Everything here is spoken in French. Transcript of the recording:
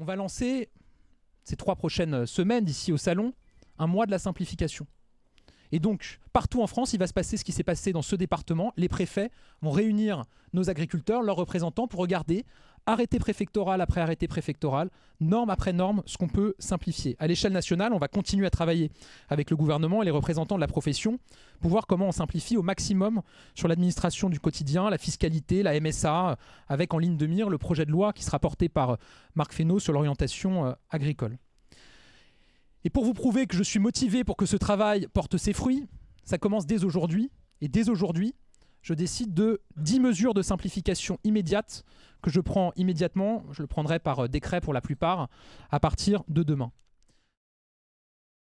on va lancer ces trois prochaines semaines ici au salon un mois de la simplification. Et donc, partout en France, il va se passer ce qui s'est passé dans ce département. Les préfets vont réunir nos agriculteurs, leurs représentants, pour regarder arrêté préfectoral après arrêté préfectoral, norme après norme, ce qu'on peut simplifier. À l'échelle nationale, on va continuer à travailler avec le gouvernement et les représentants de la profession pour voir comment on simplifie au maximum sur l'administration du quotidien, la fiscalité, la MSA, euh, avec en ligne de mire le projet de loi qui sera porté par euh, Marc Fesneau sur l'orientation euh, agricole. Et pour vous prouver que je suis motivé pour que ce travail porte ses fruits, ça commence dès aujourd'hui. Et dès aujourd'hui, je décide de 10 mesures de simplification immédiate que je prends immédiatement. Je le prendrai par euh, décret pour la plupart à partir de demain.